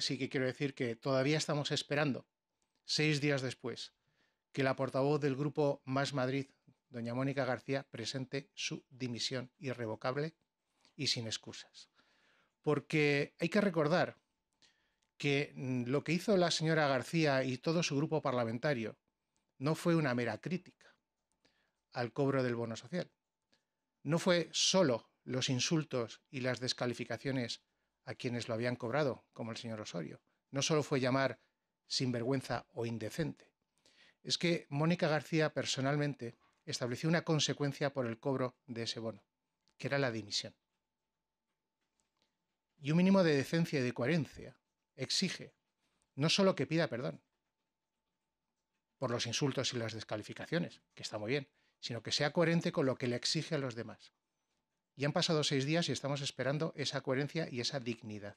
Sí que quiero decir que todavía estamos esperando, seis días después, que la portavoz del grupo Más Madrid, doña Mónica García, presente su dimisión irrevocable y sin excusas. Porque hay que recordar que lo que hizo la señora García y todo su grupo parlamentario no fue una mera crítica al cobro del bono social. No fue solo los insultos y las descalificaciones a quienes lo habían cobrado, como el señor Osorio. No solo fue llamar sinvergüenza o indecente, es que Mónica García personalmente estableció una consecuencia por el cobro de ese bono, que era la dimisión. Y un mínimo de decencia y de coherencia exige no solo que pida perdón por los insultos y las descalificaciones, que está muy bien, sino que sea coherente con lo que le exige a los demás. Ya han pasado seis días y estamos esperando esa coherencia y esa dignidad.